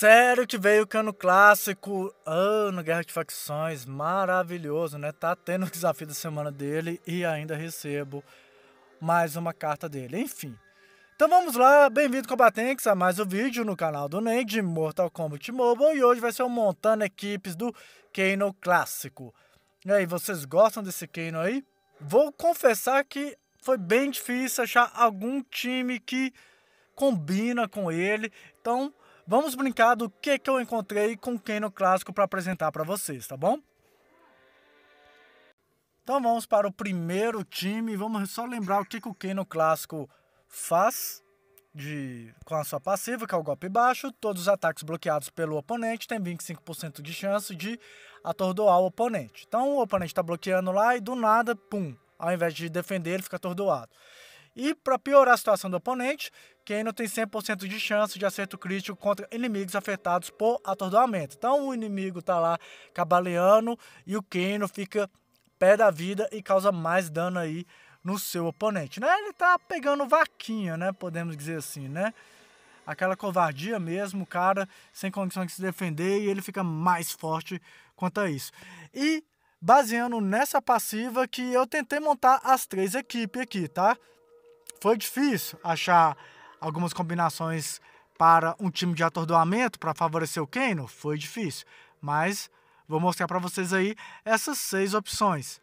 Sério que veio o cano é clássico, ano ah, oh, Guerra de Facções, maravilhoso, né? Tá tendo o desafio da semana dele e ainda recebo mais uma carta dele, enfim. Então vamos lá, bem-vindo combatentes a mais um vídeo no canal do Ney de Mortal Kombat Mobile e hoje vai ser um montando equipes do Kano clássico. E aí, vocês gostam desse Kano aí? Vou confessar que foi bem difícil achar algum time que combina com ele, então Vamos brincar do que, que eu encontrei com quem no clássico para apresentar para vocês, tá bom? Então vamos para o primeiro time, vamos só lembrar o que, que o Keno clássico faz de, com a sua passiva, que é o golpe baixo. Todos os ataques bloqueados pelo oponente têm 25% de chance de atordoar o oponente. Então o oponente está bloqueando lá e do nada, pum, ao invés de defender, ele fica atordoado. E para piorar a situação do oponente, Kano tem 100% de chance de acerto crítico contra inimigos afetados por atordoamento. Então o inimigo tá lá cabaleando e o Kano fica pé da vida e causa mais dano aí no seu oponente, né? Ele tá pegando vaquinha, né? Podemos dizer assim, né? Aquela covardia mesmo, o cara sem condição de se defender e ele fica mais forte quanto a isso. E baseando nessa passiva que eu tentei montar as três equipes aqui, tá? foi difícil achar algumas combinações para um time de atordoamento para favorecer o Kano? Foi difícil, mas vou mostrar para vocês aí essas seis opções.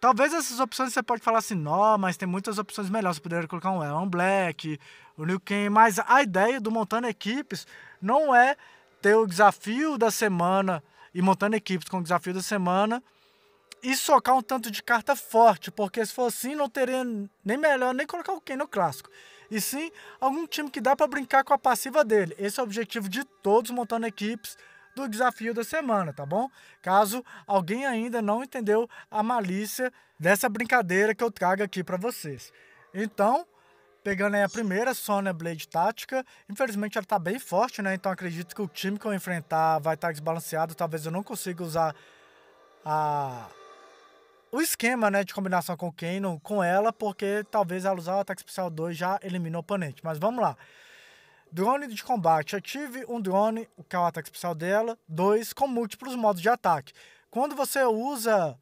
Talvez essas opções você pode falar assim, não, mas tem muitas opções melhores. Você poderia colocar um Elon Black, o New Ken, mas a ideia do montando equipes não é ter o desafio da semana e montando equipes com o desafio da semana e socar um tanto de carta forte, porque se for assim, não teria nem melhor nem colocar o Ken no clássico. E sim, algum time que dá para brincar com a passiva dele. Esse é o objetivo de todos montando equipes do desafio da semana, tá bom? Caso alguém ainda não entendeu a malícia dessa brincadeira que eu trago aqui para vocês. Então, pegando aí a primeira, Sônia Blade Tática. Infelizmente ela tá bem forte, né? Então acredito que o time que eu enfrentar vai estar tá desbalanceado. Talvez eu não consiga usar a o esquema né, de combinação com o Kanon, com ela, porque talvez ela usar o ataque especial 2 já eliminou o oponente. Mas vamos lá. Drone de combate. Ative um drone, o que é o ataque especial dela, dois com múltiplos modos de ataque. Quando você usa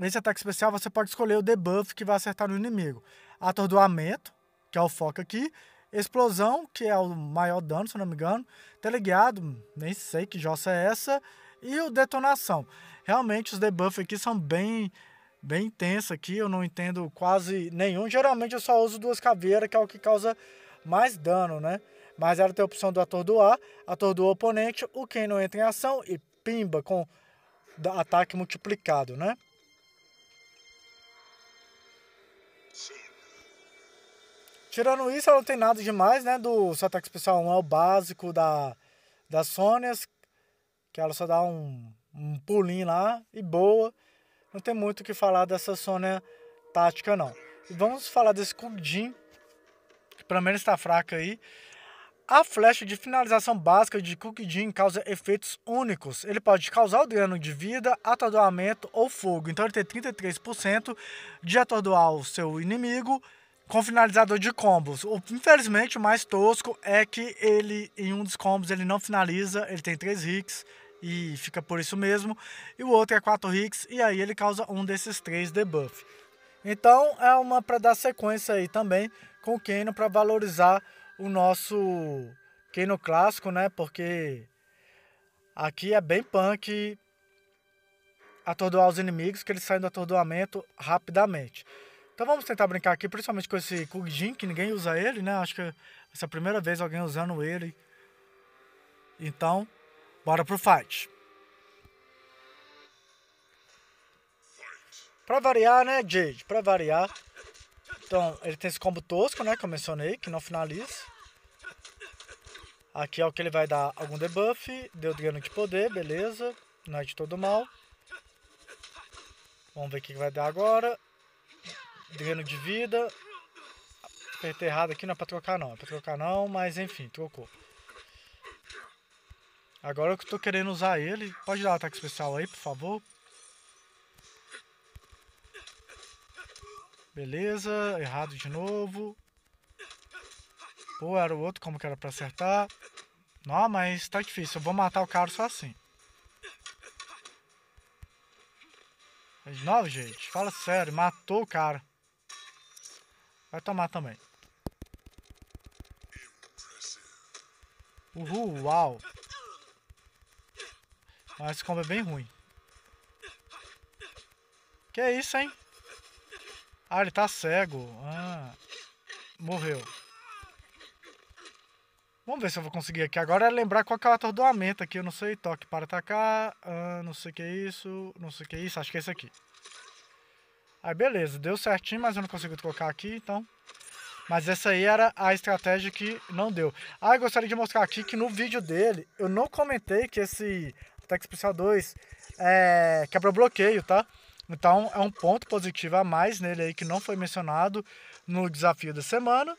esse ataque especial, você pode escolher o debuff que vai acertar no inimigo. Atordoamento, que é o foco aqui. Explosão, que é o maior dano, se não me engano. Teleguiado, nem sei que jossa é essa. E o detonação realmente os debuffs aqui são bem bem intensos aqui, eu não entendo quase nenhum. Geralmente eu só uso duas caveiras, que é o que causa mais dano, né? Mas ela tem a opção do atordoar, atordoar o oponente, o quem não entra em ação e pimba com ataque multiplicado, né? Tirando isso, ela não tem nada demais, né? Do seu ataque especial 1 é o básico da, das Sônias, que ela só dá um um pulinho lá e boa. Não tem muito o que falar dessa Sônia tática, não. E vamos falar desse Kugin, que pelo menos está fraca aí. A flecha de finalização básica de Kukidin causa efeitos únicos. Ele pode causar o dano de vida, atordoamento ou fogo. Então ele tem 33% de atordoar o seu inimigo com finalizador de combos. O, infelizmente, o mais tosco é que ele, em um dos combos, ele não finaliza, ele tem 3 hits e fica por isso mesmo. E o outro é 4 hits e aí ele causa um desses três debuff. Então é uma para dar sequência aí também com o Kano para valorizar o nosso Kano clássico, né? Porque aqui é bem punk atordoar os inimigos que eles saem do atordoamento rapidamente. Então vamos tentar brincar aqui, principalmente com esse Kugijin, que ninguém usa ele, né? Acho que essa é a primeira vez alguém usando ele. Então, Bora pro fight. Pra variar, né, Jade? Pra variar. Então, ele tem esse combo tosco, né, que eu mencionei, que não finaliza. Aqui é o que ele vai dar algum debuff. Deu dano de poder, beleza. Não é de todo mal. Vamos ver o que vai dar agora. Dano de vida. Apertei errado aqui, não é pra trocar não. É pra trocar não, mas enfim, trocou. Agora que eu tô querendo usar ele. Pode dar um ataque especial aí, por favor. Beleza, errado de novo. Pô, era o outro, como que era pra acertar? Não, mas tá difícil. Eu vou matar o cara só assim. É de novo, gente. Fala sério. Matou o cara. Vai tomar também. Uhul, uau. Mas esse combo é bem ruim. Que é isso, hein? Ah, ele tá cego. Ah, morreu. Vamos ver se eu vou conseguir aqui. Agora é lembrar qual é o atordoamento aqui. Eu não sei. Toque para atacar. Ah, não sei o que é isso. Não sei o que é isso. Acho que é esse aqui. Aí, beleza. Deu certinho, mas eu não consigo colocar aqui, então... Mas essa aí era a estratégia que não deu. Ah, eu gostaria de mostrar aqui que no vídeo dele, eu não comentei que esse Tec Especial 2 é, quebra bloqueio, tá? Então é um ponto positivo a mais nele aí que não foi mencionado no desafio da semana.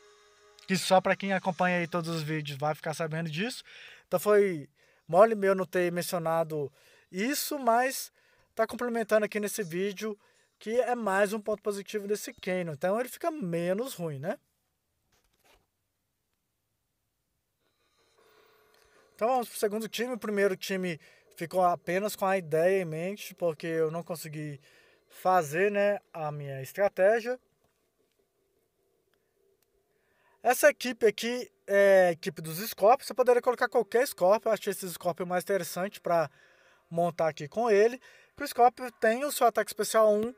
Que só para quem acompanha aí todos os vídeos vai ficar sabendo disso. Então foi mole meu não ter mencionado isso, mas tá complementando aqui nesse vídeo que é mais um ponto positivo desse Kano. Então ele fica menos ruim, né? Então vamos pro segundo time. O primeiro time ficou apenas com a ideia em mente, porque eu não consegui fazer né, a minha estratégia. Essa equipe aqui é a equipe dos Scorpions. Você poderia colocar qualquer Scorpion. Eu achei esse Scorpion mais interessante para montar aqui com ele. Porque o Scorpion tem o seu ataque especial 1,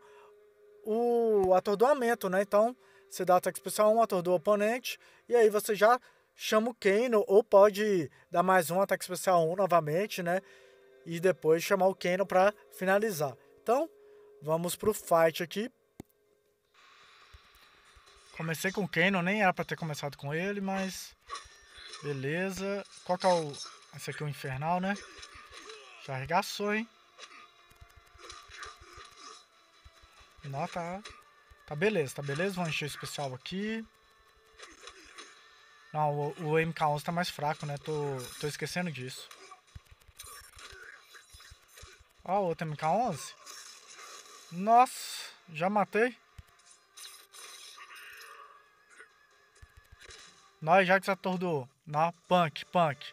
o atordoamento, né? Então, você dá ataque especial 1, atordoa o oponente. E aí você já chama o Kano ou pode dar mais um ataque especial 1 novamente, né? e depois chamar o Kano para finalizar. Então, vamos pro fight aqui. Comecei com o Kano, nem era para ter começado com ele, mas beleza. Qual que é o... Esse aqui é o Infernal, né? Já arregaçou, hein? Nota. Tá, tá... beleza, tá beleza. Vamos encher o especial aqui. Não, o, o MK11 tá mais fraco, né? Tô, tô esquecendo disso. Ó, outro MK11. Nossa, já matei. Nós já que se atordoou. Não, punk, punk.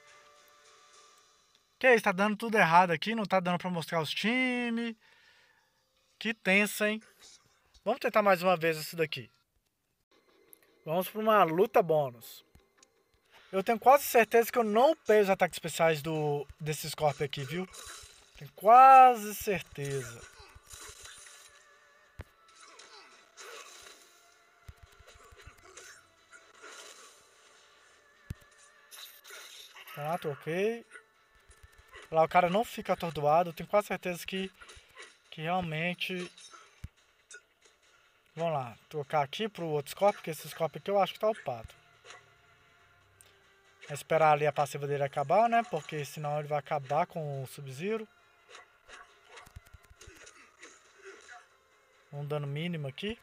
Que isso, tá dando tudo errado aqui, não tá dando pra mostrar os times. Que tensa, hein? Vamos tentar mais uma vez isso daqui. Vamos pra uma luta bônus. Eu tenho quase certeza que eu não pego os ataques especiais do, desse Scorpion aqui, viu? Tenho quase certeza. Ah, ok Lá o cara não fica atordoado. Tenho quase certeza que, que realmente... Vamos lá, trocar aqui pro outro scope porque esse scope aqui eu acho que tá upado. É esperar ali a passiva dele acabar, né? Porque senão ele vai acabar com o Sub-Zero. um dano mínimo aqui.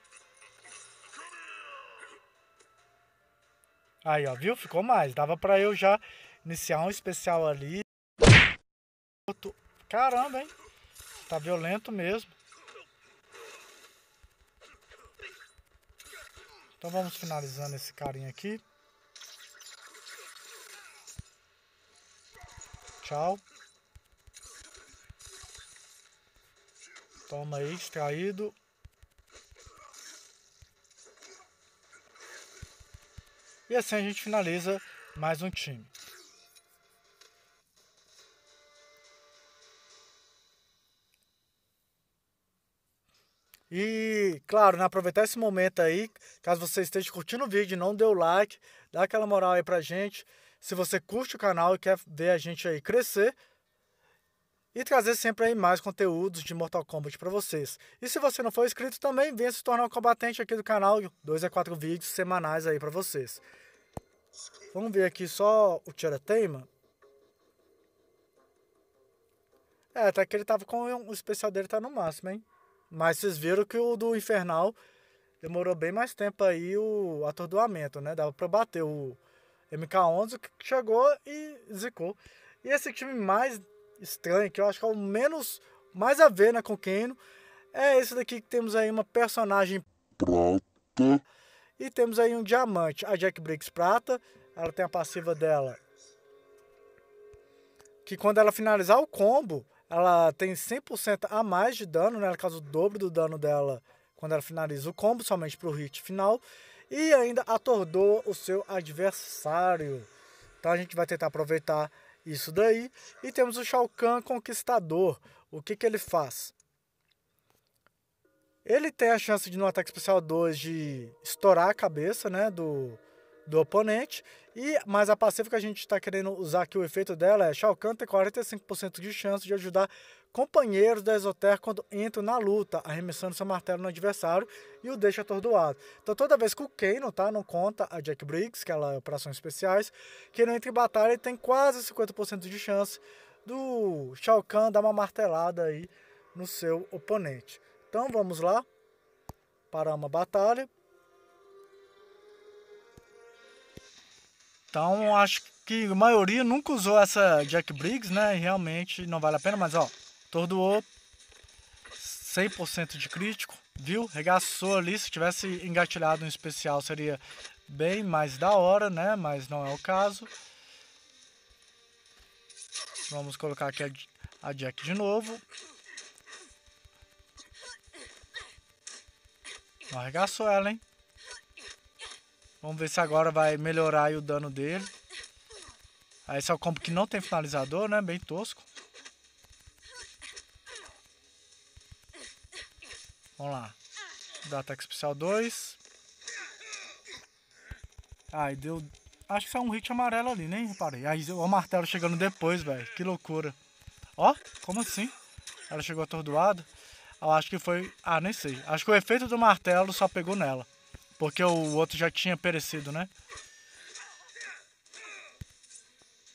Aí, ó, viu? Ficou mais. Dava pra eu já iniciar um especial ali. Caramba, hein? Tá violento mesmo. Então vamos finalizando esse carinha aqui. Tchau. Toma aí, extraído. E assim a gente finaliza mais um time. E, claro, né, aproveitar esse momento aí, caso você esteja curtindo o vídeo não não deu like, dá aquela moral aí pra gente. Se você curte o canal e quer ver a gente aí crescer, e trazer sempre aí mais conteúdos de Mortal Kombat para vocês. E se você não for inscrito, também venha se tornar um combatente aqui do canal, dois a quatro vídeos semanais aí para vocês. Vamos ver aqui só o Tiarateima. É, até que ele tava com o especial dele tá no máximo, hein? Mas vocês viram que o do Infernal demorou bem mais tempo aí o atordoamento, né? Dava pra bater o MK11 que chegou e zicou. E esse time mais estranho, que eu acho que é o menos mais a ver né, com Kano, é esse daqui que temos aí uma personagem prata e temos aí um diamante. A Jack Briggs prata, ela tem a passiva dela que quando ela finalizar o combo, ela tem 100% a mais de dano, né? Ela causa o dobro do dano dela quando ela finaliza o combo, somente para o hit final. E ainda atordoa o seu adversário. Então a gente vai tentar aproveitar isso daí. E temos o Shao Kahn Conquistador. O que, que ele faz? Ele tem a chance de no ataque especial 2 de estourar a cabeça né, do, do oponente. E, mas a passiva que a gente está querendo usar aqui, o efeito dela é Shao Kahn tem 45% de chance de ajudar companheiros da Exoterra quando entram na luta, arremessando seu martelo no adversário e o deixa atordoado. Então toda vez que o Kano, tá, não conta a Jack Briggs, que ela é operações especiais, que não entra em batalha ele tem quase 50% de chance do Shao Kahn dar uma martelada aí no seu oponente. Então vamos lá para uma batalha. Então acho que a maioria nunca usou essa Jack Briggs, né? E realmente não vale a pena, mas ó, Tordoou, 100% de crítico, viu? Regaçou ali, se tivesse engatilhado um especial seria bem mais da hora, né? Mas não é o caso. Vamos colocar aqui a Jack de novo. Não arregaçou ela, hein? Vamos ver se agora vai melhorar o dano dele. Aí esse é o combo que não tem finalizador, né? Bem tosco. Vamos lá. Dá ataque especial 2. Ai, deu... Acho que saiu um hit amarelo ali, nem reparei. Aí o martelo chegando depois, velho. Que loucura. Ó, como assim? Ela chegou atordoada. Eu acho que foi... Ah, nem sei. Acho que o efeito do martelo só pegou nela. Porque o outro já tinha perecido, né?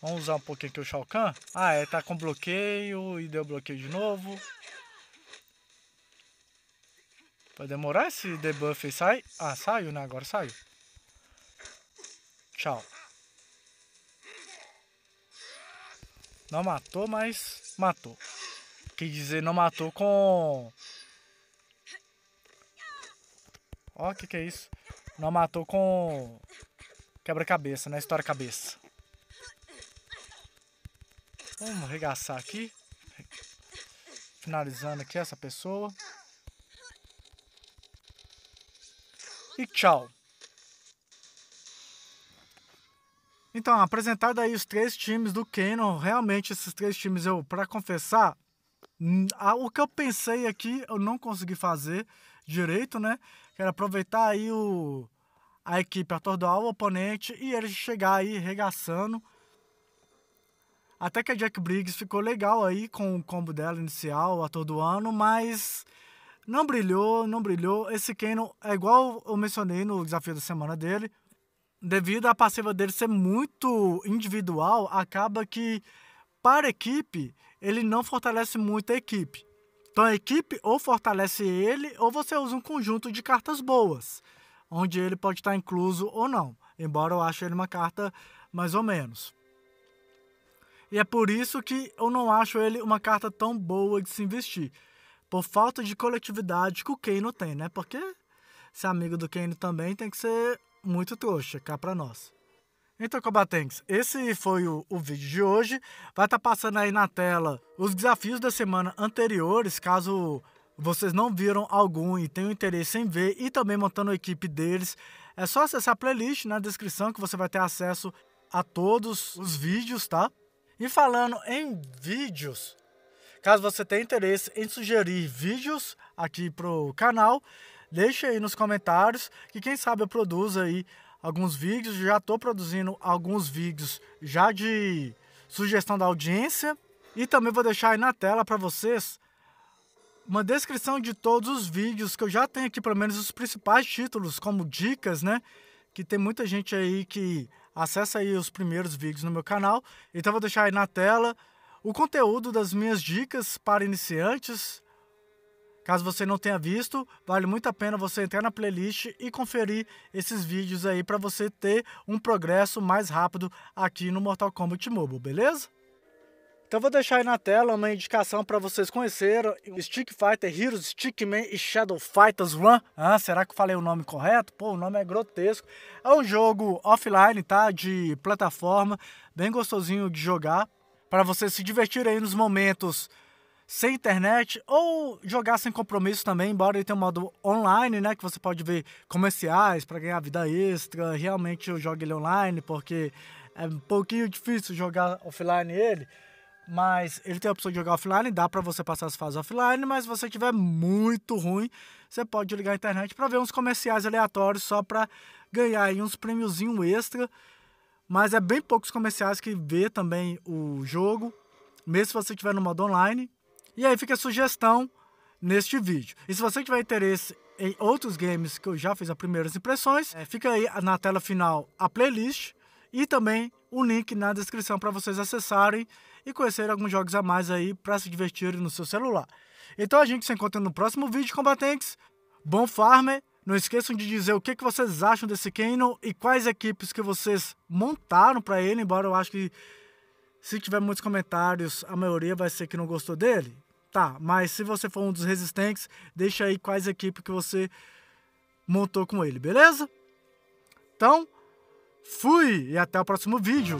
Vamos usar um pouquinho aqui o Shao Kahn. Ah, é, tá com bloqueio e deu bloqueio de novo. Vai demorar esse debuff Sai. Ah, saiu, né? Agora saiu. Tchau. Não matou, mas matou. Quer dizer, não matou com... Ó, o que que é isso? Não matou com... Quebra-cabeça, né? História-cabeça. Vamos arregaçar aqui. Finalizando aqui essa pessoa. e tchau. Então, apresentado aí os três times do Canon, realmente esses três times eu, para confessar, hum, o que eu pensei aqui eu não consegui fazer direito, né? Quero aproveitar aí o, a equipe atordoar o oponente e ele chegar aí regaçando. Até que a Jack Briggs ficou legal aí com o combo dela inicial, atordoando, mas não brilhou, não brilhou. Esse Kano é igual eu mencionei no desafio da semana dele. Devido à passiva dele ser muito individual, acaba que para a equipe ele não fortalece muito a equipe. Então a equipe ou fortalece ele ou você usa um conjunto de cartas boas, onde ele pode estar incluso ou não. Embora eu ache ele uma carta mais ou menos. E é por isso que eu não acho ele uma carta tão boa de se investir por falta de coletividade que o Keino tem, né? Porque ser amigo do Keino também tem que ser muito trouxa, cá pra nós. Então, combatentes, esse foi o, o vídeo de hoje. Vai estar tá passando aí na tela os desafios da semana anteriores, caso vocês não viram algum e tenham interesse em ver, e também montando a equipe deles. É só acessar a playlist na descrição que você vai ter acesso a todos os vídeos, tá? E falando em vídeos, Caso você tenha interesse em sugerir vídeos aqui pro canal, deixe aí nos comentários que quem sabe eu produzo aí alguns vídeos. Já estou produzindo alguns vídeos já de sugestão da audiência. E também vou deixar aí na tela para vocês uma descrição de todos os vídeos que eu já tenho aqui, pelo menos os principais títulos, como dicas, né? Que tem muita gente aí que acessa aí os primeiros vídeos no meu canal. Então vou deixar aí na tela o conteúdo das minhas dicas para iniciantes. Caso você não tenha visto, vale muito a pena você entrar na playlist e conferir esses vídeos aí para você ter um progresso mais rápido aqui no Mortal Kombat Mobile, beleza? Então vou deixar aí na tela uma indicação para vocês conhecerem Stick Fighter Heroes, Stickman e Shadow Fighters One. Ah, será que falei o nome correto? Pô, o nome é grotesco. É um jogo offline, tá? De plataforma, bem gostosinho de jogar para você se divertir aí nos momentos sem internet ou jogar sem compromisso também, embora ele tenha um modo online, né, que você pode ver comerciais para ganhar vida extra. Realmente eu jogo ele online porque é um pouquinho difícil jogar offline ele, mas ele tem a opção de jogar offline, dá para você passar as fases offline, mas se você tiver muito ruim, você pode ligar a internet para ver uns comerciais aleatórios só para ganhar aí uns prêmiozinho extra. Mas é bem poucos comerciais que vê também o jogo, mesmo se você estiver no modo online. E aí fica a sugestão neste vídeo. E se você tiver interesse em outros games que eu já fiz as primeiras impressões, é, fica aí na tela final a playlist e também o link na descrição para vocês acessarem e conhecerem alguns jogos a mais aí para se divertirem no seu celular. Então a gente se encontra no próximo vídeo, combatentes. Bom farmer! Não esqueçam de dizer o que, que vocês acham desse Kano e quais equipes que vocês montaram para ele, embora eu acho que se tiver muitos comentários, a maioria vai ser que não gostou dele. Tá, mas se você for um dos resistentes, deixa aí quais equipes que você montou com ele, beleza? Então, fui e até o próximo vídeo.